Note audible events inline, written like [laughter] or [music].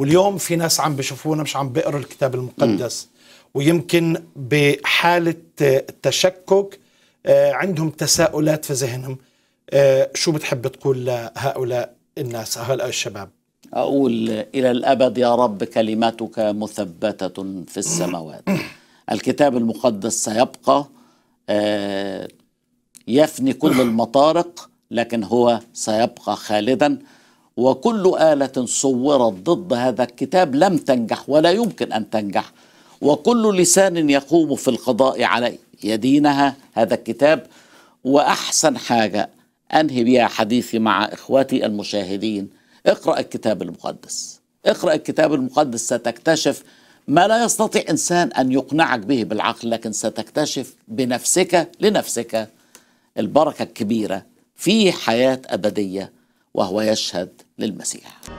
واليوم في ناس عم بشوفونا مش عم بيقروا الكتاب المقدس م. ويمكن بحالة تشكك آه، عندهم تساؤلات في ذهنهم آه، شو بتحب تقول لهؤلاء الناس هؤلاء الشباب أقول إلى الأبد يا رب كلمتك مثبتة في السماوات [coughs] الكتاب المقدس سيبقى آه، يفني كل المطارق لكن هو سيبقى خالدا وكل آلة صورت ضد هذا الكتاب لم تنجح ولا يمكن أن تنجح وكل لسان يقوم في القضاء عليه يدينها هذا الكتاب وأحسن حاجة أنهي بها حديثي مع إخواتي المشاهدين اقرأ الكتاب المقدس اقرأ الكتاب المقدس ستكتشف ما لا يستطيع إنسان أن يقنعك به بالعقل لكن ستكتشف بنفسك لنفسك البركة الكبيرة في حياة أبدية وهو يشهد للمسيح